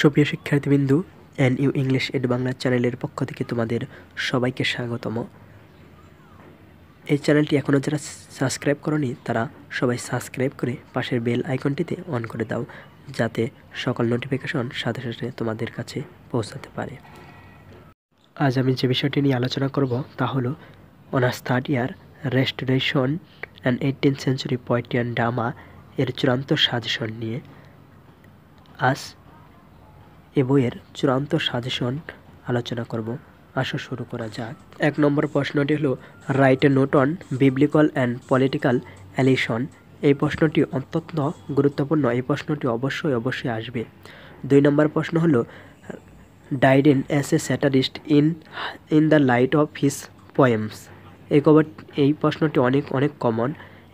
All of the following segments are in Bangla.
সুপ্রিয় শিক্ষার্থীবিন্দু এন ইউ ইংলিশ এড বাংলা চ্যানেলের পক্ষ থেকে তোমাদের সবাইকে স্বাগতম এই চ্যানেলটি এখনও যারা সাবস্ক্রাইব করনি তারা সবাই সাবস্ক্রাইব করে পাশের বেল আইকনটিতে অন করে দাও যাতে সকল নোটিফিকেশন সাথে সাথে তোমাদের কাছে পৌঁছাতে পারে আজ আমি যে বিষয়টি নিয়ে আলোচনা করব তা হলো honours third year restoration and eighteen century poetry and drama এর চূড়ান্ত সাজেশন নিয়ে আজ এ বইয়ের চূড়ান্ত সাজেশন আলোচনা করব আসো শুরু করা যাক এক নম্বর প্রশ্নটি হলো write note on biblical and political allusion এই প্রশ্নটি অত্যন্ত গুরুত্বপূর্ণ এই প্রশ্নটি অবশ্যই অবশ্যই আসবে দুই নম্বর প্রশ্ন হল Dryden as a satirist in in the light of his poems এই কবর এই প্রশ্নটি অনেক অনেক কমন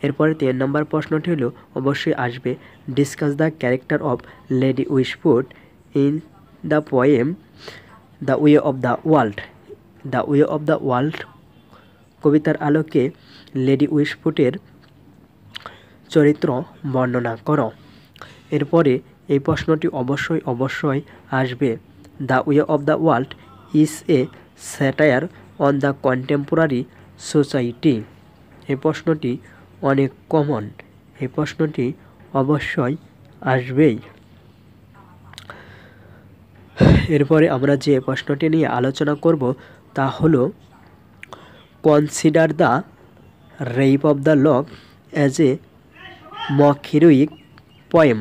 এরপরে তিন নম্বর প্রশ্নটি হলো অবশ্যই আসবে discuss the character of lady Wishfort in the poem the way of the world the way of the world কবিতার আলোকে লেডি উইসফুটের চরিত্র বর্ণনা করো এরপরে এই প্রশ্নটি অবশ্যই অবশ্যই আসবে the way of the world is a satire on the contemporary society এই প্রশ্নটি অনেক কমন এই প্রশ্নটি অবশ্যই আসবেই এরপরে আমরা যে প্রশ্নটি নিয়ে আলোচনা করব তা হল consider the rape of the lock as a mock heroic poem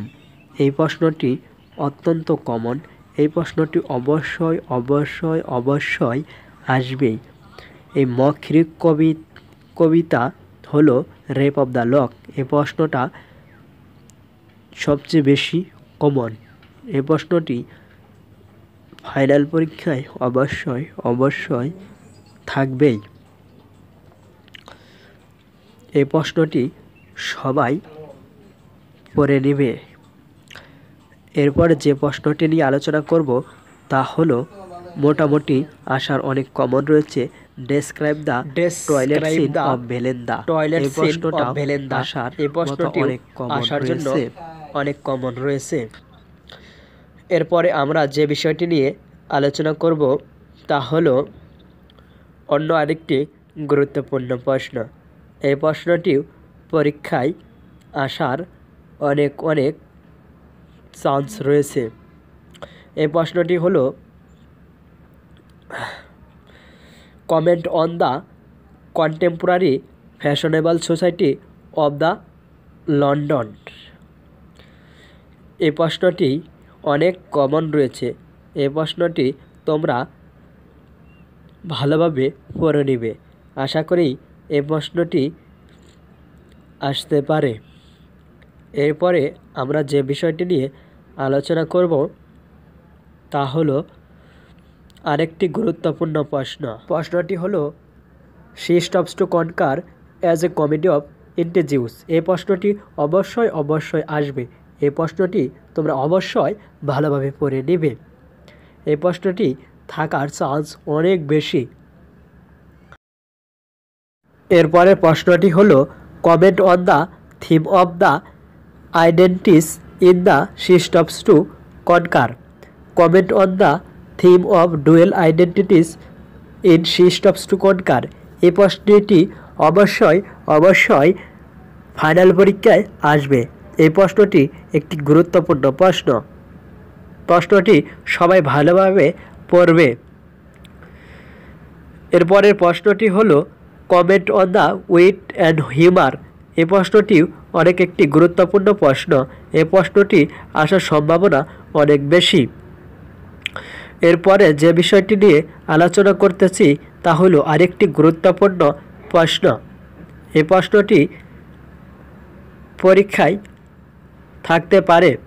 এই প্রশ্নটি অত্যন্ত কমন এই প্রশ্নটি অবশ্যই অবশ্যই অবশ্যই আসবেই এই মখিরিক কবি কবিতা হলো রেপ অব দ্য লক এই প্রশ্নটা সবচেয়ে বেশি কমন এই প্রশ্নটি ফাইনাল পরীক্ষায় অবশ্যই অবশ্যই থাকবেই এই প্রশ্নটি সবাই পড়ে নেবে এরপর যে প্রশ্নটি নিয়ে আলোচনা করব তা হলো মোটামুটি আসার অনেক কমন রয়েছে describe the toilet scene of Belinda toilet scene of Belinda আসার এই প্রশ্নটি অনেক কমন রয়েছে অনেক কমন রয়েছে এরপরে আমরা যে বিষয়টি নিয়ে আলোচনা করব তা হলো অন্য আরেকটি গুরুত্বপূর্ণ প্রশ্ন এই প্রশ্নটি পরীক্ষায় আসার অনেক অনেক চান্স রয়েছে এই প্রশ্নটি হলো comment on the contemporary fashionable society of the London এই প্রশ্নটি অনেক কমন রয়েছে এই প্রশ্নটি তোমরা ভালোভাবে পড়ে নিবে আশা করি এ প্রশ্নটি আসতে পারে এরপরে আমরা যে বিষয়টি নিয়ে আলোচনা করব তা হলো আরেকটি গুরুত্বপূর্ণ প্রশ্ন প্রশ্নটি হলো she stoops to conquer as a comedy of intrigues এই প্রশ্নটি অবশ্যই অবশ্যই আসবে এই প্রশ্নটি তোমরা অবশ্যই ভালোভাবে পড়ে নেবে এই প্রশ্নটি থাকার চান্স অনেক বেশি এরপরে প্রশ্নটি হলো comment on the theme of the identities in she stoops to conquer comment on the theme of dual identities in she stoops to conquer এই প্রশ্নটি অবশ্যই অবশ্যই ফাইনাল পরীক্ষায় আসবে এই প্রশ্নটি একটি গুরুত্বপূর্ণ প্রশ্ন প্রশ্নটি সবাই ভালোভাবে পড়বে এরপরের প্রশ্নটি হলো comment on the wit and humour এই প্রশ্নটি অনেক একটি গুরুত্বপূর্ণ প্রশ্ন এই প্রশ্নটি আসার সম্ভাবনা অনেক বেশি এরপরে যে বিষয়টি নিয়ে আলোচনা করতেছি তা হলো আরেকটি গুরুত্বপূর্ণ প্রশ্ন এই প্রশ্নটি পরীক্ষায় थकते